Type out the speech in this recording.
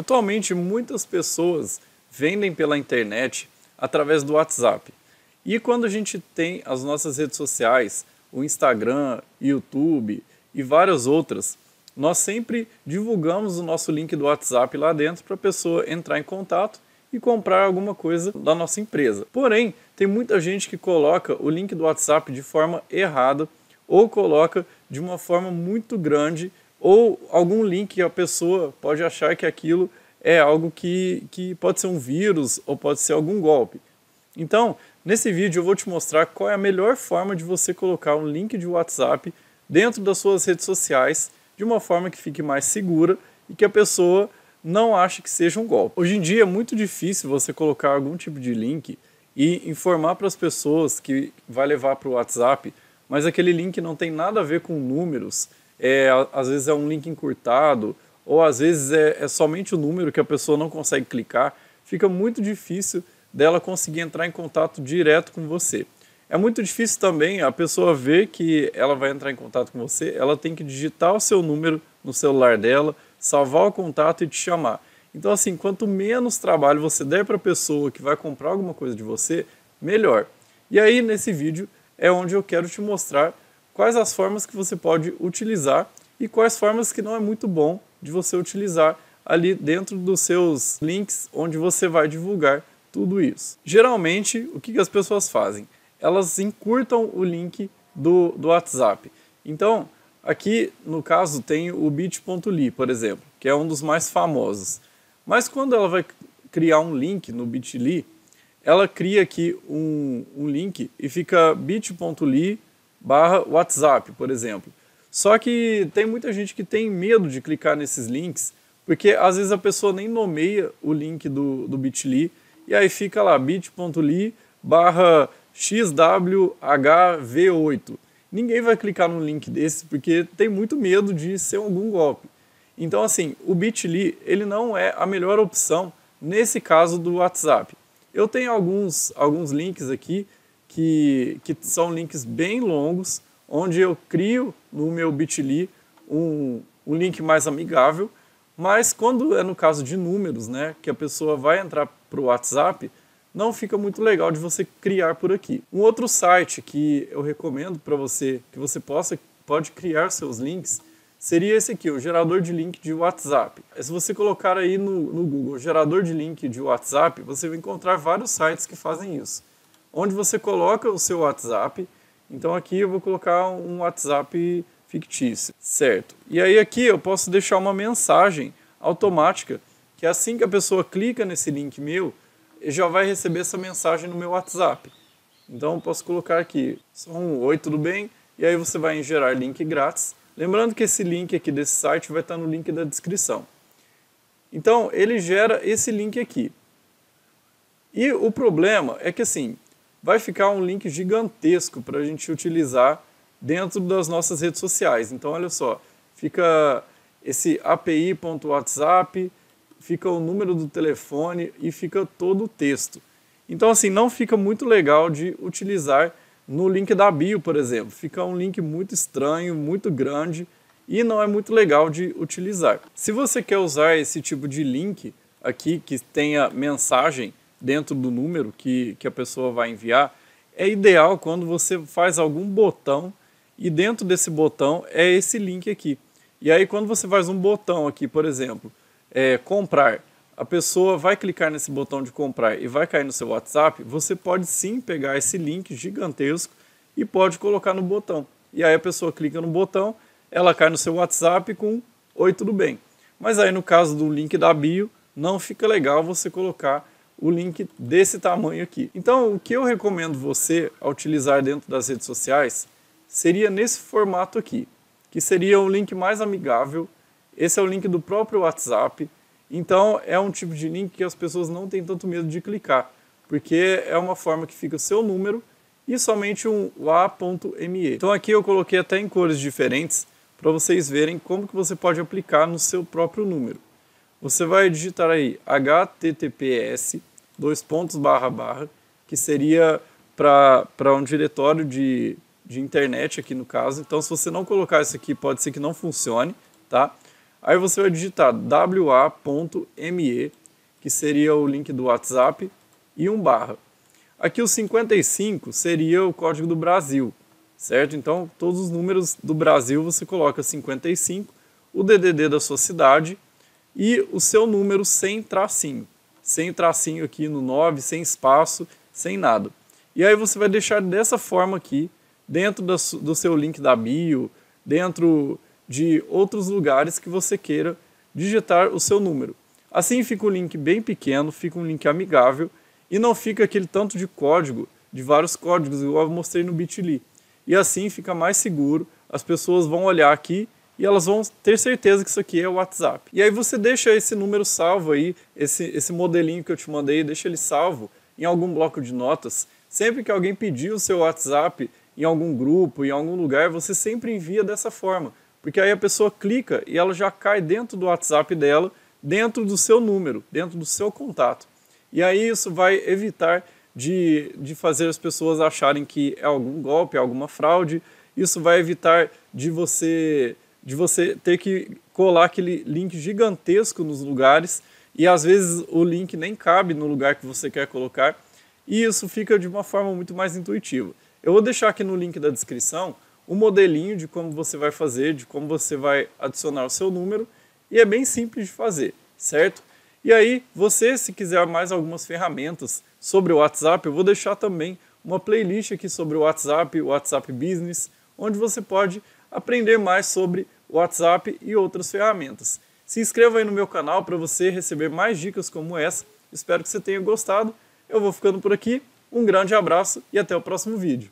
Atualmente, muitas pessoas vendem pela internet através do WhatsApp. E quando a gente tem as nossas redes sociais, o Instagram, YouTube e várias outras, nós sempre divulgamos o nosso link do WhatsApp lá dentro para a pessoa entrar em contato e comprar alguma coisa da nossa empresa. Porém, tem muita gente que coloca o link do WhatsApp de forma errada ou coloca de uma forma muito grande ou algum link que a pessoa pode achar que aquilo é algo que, que pode ser um vírus ou pode ser algum golpe. Então, nesse vídeo eu vou te mostrar qual é a melhor forma de você colocar um link de WhatsApp dentro das suas redes sociais de uma forma que fique mais segura e que a pessoa não ache que seja um golpe. Hoje em dia é muito difícil você colocar algum tipo de link e informar para as pessoas que vai levar para o WhatsApp, mas aquele link não tem nada a ver com números é, às vezes é um link encurtado, ou às vezes é, é somente o número que a pessoa não consegue clicar, fica muito difícil dela conseguir entrar em contato direto com você. É muito difícil também a pessoa ver que ela vai entrar em contato com você, ela tem que digitar o seu número no celular dela, salvar o contato e te chamar. Então, assim, quanto menos trabalho você der para a pessoa que vai comprar alguma coisa de você, melhor. E aí, nesse vídeo, é onde eu quero te mostrar quais as formas que você pode utilizar e quais formas que não é muito bom de você utilizar ali dentro dos seus links onde você vai divulgar tudo isso. Geralmente, o que as pessoas fazem? Elas encurtam o link do, do WhatsApp. Então, aqui no caso tem o bit.ly, por exemplo, que é um dos mais famosos. Mas quando ela vai criar um link no bit.ly, ela cria aqui um, um link e fica bit.ly barra WhatsApp, por exemplo. Só que tem muita gente que tem medo de clicar nesses links, porque às vezes a pessoa nem nomeia o link do, do bit.ly e aí fica lá bit.ly barra xwhv8. Ninguém vai clicar num link desse porque tem muito medo de ser algum golpe. Então assim, o bit.ly ele não é a melhor opção nesse caso do WhatsApp. Eu tenho alguns, alguns links aqui que, que são links bem longos, onde eu crio no meu Bitly um, um link mais amigável, mas quando é no caso de números, né, que a pessoa vai entrar para o WhatsApp, não fica muito legal de você criar por aqui. Um outro site que eu recomendo para você, que você possa pode criar seus links, seria esse aqui, o gerador de link de WhatsApp. Se você colocar aí no, no Google gerador de link de WhatsApp, você vai encontrar vários sites que fazem isso onde você coloca o seu WhatsApp. Então aqui eu vou colocar um WhatsApp fictício, certo? E aí aqui eu posso deixar uma mensagem automática que assim que a pessoa clica nesse link meu, já vai receber essa mensagem no meu WhatsApp. Então eu posso colocar aqui só um oi, tudo bem? E aí você vai em gerar link grátis. Lembrando que esse link aqui desse site vai estar no link da descrição. Então ele gera esse link aqui. E o problema é que assim, vai ficar um link gigantesco para a gente utilizar dentro das nossas redes sociais. Então, olha só, fica esse api.whatsapp, fica o número do telefone e fica todo o texto. Então, assim, não fica muito legal de utilizar no link da bio, por exemplo. Fica um link muito estranho, muito grande e não é muito legal de utilizar. Se você quer usar esse tipo de link aqui que tenha mensagem, dentro do número que, que a pessoa vai enviar, é ideal quando você faz algum botão e dentro desse botão é esse link aqui. E aí quando você faz um botão aqui, por exemplo, é, comprar, a pessoa vai clicar nesse botão de comprar e vai cair no seu WhatsApp, você pode sim pegar esse link gigantesco e pode colocar no botão. E aí a pessoa clica no botão, ela cai no seu WhatsApp com Oi, tudo bem. Mas aí no caso do link da bio, não fica legal você colocar o link desse tamanho aqui. Então, o que eu recomendo você a utilizar dentro das redes sociais seria nesse formato aqui, que seria o link mais amigável. Esse é o link do próprio WhatsApp. Então, é um tipo de link que as pessoas não têm tanto medo de clicar, porque é uma forma que fica o seu número e somente um a.me. Então, aqui eu coloquei até em cores diferentes para vocês verem como que você pode aplicar no seu próprio número. Você vai digitar aí https dois pontos barra barra, que seria para um diretório de, de internet aqui no caso. Então, se você não colocar isso aqui, pode ser que não funcione, tá? Aí você vai digitar wa.me, que seria o link do WhatsApp, e um barra. Aqui o 55 seria o código do Brasil, certo? Então, todos os números do Brasil você coloca 55, o DDD da sua cidade e o seu número sem tracinho sem tracinho aqui no 9, sem espaço, sem nada. E aí você vai deixar dessa forma aqui, dentro do seu link da bio, dentro de outros lugares que você queira digitar o seu número. Assim fica um link bem pequeno, fica um link amigável e não fica aquele tanto de código, de vários códigos, igual eu mostrei no Bitly. E assim fica mais seguro, as pessoas vão olhar aqui e elas vão ter certeza que isso aqui é o WhatsApp. E aí você deixa esse número salvo aí, esse, esse modelinho que eu te mandei, deixa ele salvo em algum bloco de notas. Sempre que alguém pedir o seu WhatsApp em algum grupo, em algum lugar, você sempre envia dessa forma. Porque aí a pessoa clica e ela já cai dentro do WhatsApp dela, dentro do seu número, dentro do seu contato. E aí isso vai evitar de, de fazer as pessoas acharem que é algum golpe, é alguma fraude. Isso vai evitar de você de você ter que colar aquele link gigantesco nos lugares e às vezes o link nem cabe no lugar que você quer colocar e isso fica de uma forma muito mais intuitiva. Eu vou deixar aqui no link da descrição um modelinho de como você vai fazer, de como você vai adicionar o seu número e é bem simples de fazer, certo? E aí, você se quiser mais algumas ferramentas sobre o WhatsApp, eu vou deixar também uma playlist aqui sobre o WhatsApp, o WhatsApp Business, onde você pode aprender mais sobre WhatsApp e outras ferramentas. Se inscreva aí no meu canal para você receber mais dicas como essa. Espero que você tenha gostado. Eu vou ficando por aqui. Um grande abraço e até o próximo vídeo.